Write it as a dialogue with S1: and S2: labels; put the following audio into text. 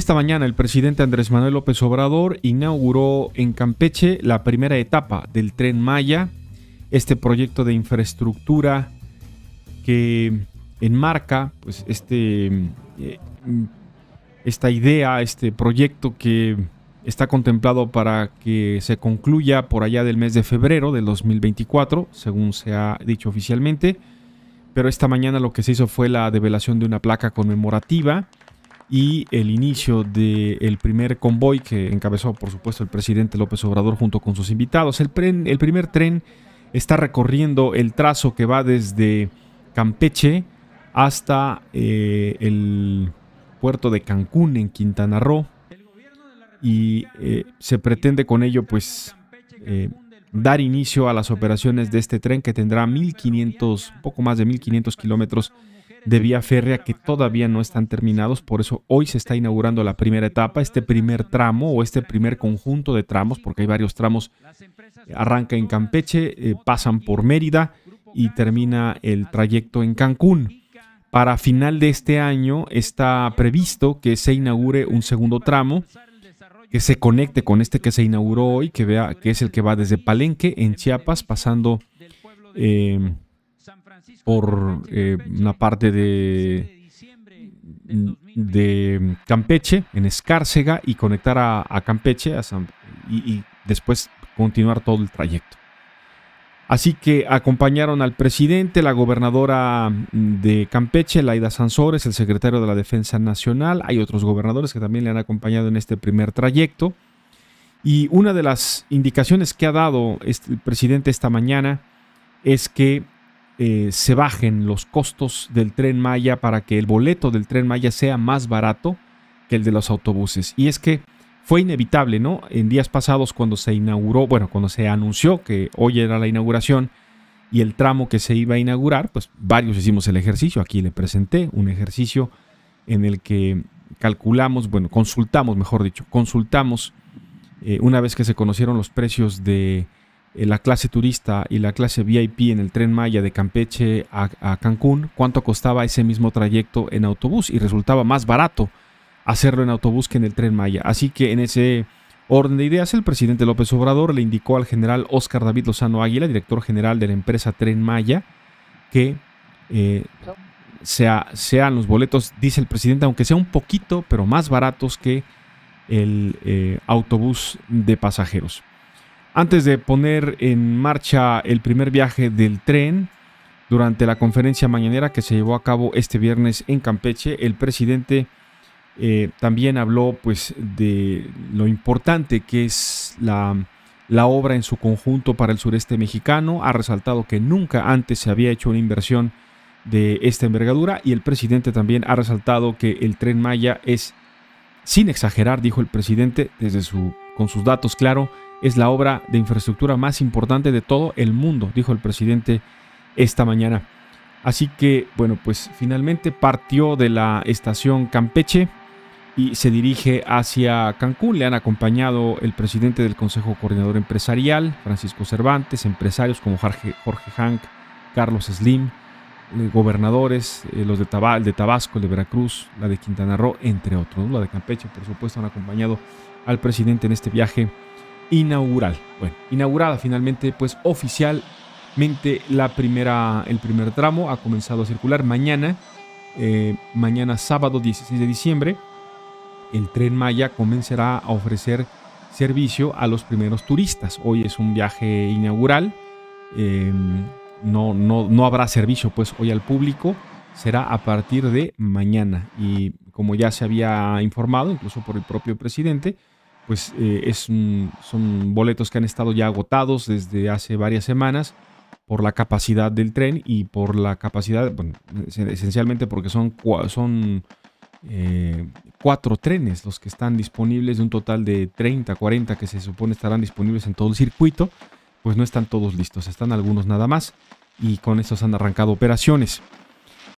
S1: Esta mañana el presidente Andrés Manuel López Obrador inauguró en Campeche la primera etapa del tren Maya, este proyecto de infraestructura que enmarca pues, este, eh, esta idea, este proyecto que está contemplado para que se concluya por allá del mes de febrero del 2024, según se ha dicho oficialmente. Pero esta mañana lo que se hizo fue la develación de una placa conmemorativa y el inicio del primer convoy que encabezó, por supuesto, el presidente López Obrador junto con sus invitados. El, el primer tren está recorriendo el trazo que va desde Campeche hasta eh, el puerto de Cancún en Quintana Roo y eh, se pretende con ello pues eh, dar inicio a las operaciones de este tren que tendrá 1500 poco más de 1500 kilómetros de vía férrea que todavía no están terminados, por eso hoy se está inaugurando la primera etapa, este primer tramo o este primer conjunto de tramos, porque hay varios tramos, arranca en Campeche, eh, pasan por Mérida y termina el trayecto en Cancún. Para final de este año está previsto que se inaugure un segundo tramo que se conecte con este que se inauguró hoy, que vea que es el que va desde Palenque en Chiapas, pasando eh, por eh, una parte de, Campeche, en Escárcega, y conectar a, Campeche y, después continuar todo el trayecto. Así que acompañaron al presidente, la gobernadora de Campeche, Laida Sansores, el secretario de la Defensa Nacional. Hay otros gobernadores que también le han acompañado en este primer trayecto. Y una de las indicaciones que ha dado este, el presidente esta mañana es que eh, se bajen los costos del tren Maya para que el boleto del tren Maya sea más barato que el de los autobuses. Y es que fue inevitable, ¿no? En días pasados cuando se inauguró, bueno, cuando se anunció que hoy era la inauguración y el tramo que se iba a inaugurar, pues varios hicimos el ejercicio, aquí le presenté un ejercicio en el que calculamos, bueno, consultamos, mejor dicho, consultamos eh, una vez que se conocieron los precios de eh, la clase turista y la clase VIP en el tren Maya de Campeche a, Cancún, cuánto costaba ese mismo trayecto en autobús y resultaba más barato hacerlo en autobús que en el tren Maya. Así que en ese orden de ideas, el presidente López Obrador le indicó al general Oscar David Lozano Águila, director general de la empresa Tren Maya, que eh, sea, sean los boletos, dice el presidente, aunque sea un poquito, pero más baratos que el eh, autobús de pasajeros. Antes de poner en marcha el primer viaje del tren, durante la conferencia mañanera que se llevó a cabo este viernes en Campeche, el presidente eh, también habló pues, de lo importante que es la, la obra en su conjunto para el sureste mexicano. Ha resaltado que nunca antes se había hecho una inversión de esta envergadura y el presidente también ha resaltado que el tren Maya es, sin exagerar, dijo el presidente desde su con sus datos claro, es la obra de infraestructura más importante de todo el mundo, dijo el presidente esta mañana. Así que, bueno, pues finalmente partió de la estación Campeche y se dirige hacia Cancún. Le han acompañado el presidente del Consejo Coordinador Empresarial, Francisco Cervantes, empresarios como Jorge, Hank, Carlos Slim, eh, gobernadores, eh, los de, de Tabasco, el de Veracruz, la de Quintana Roo, entre otros. La de Campeche, por supuesto, han acompañado al presidente en este viaje inaugural. Bueno, inaugurada finalmente, pues oficialmente la primera, el primer tramo ha comenzado a circular mañana, eh, mañana sábado 16 de diciembre. El tren Maya comenzará a ofrecer servicio a los primeros turistas. Hoy es un viaje inaugural no, no, no habrá servicio pues hoy al público, será a partir de mañana. Y como ya se había informado, incluso por el propio presidente, pues eh, es son boletos que han estado ya agotados desde hace varias semanas por la capacidad del tren y por la capacidad, esencialmente porque son, son eh, cuatro trenes los que están disponibles de un total de 30, 40 que se supone estarán disponibles en todo el circuito pues no están todos listos, están algunos nada más y con esos han arrancado operaciones.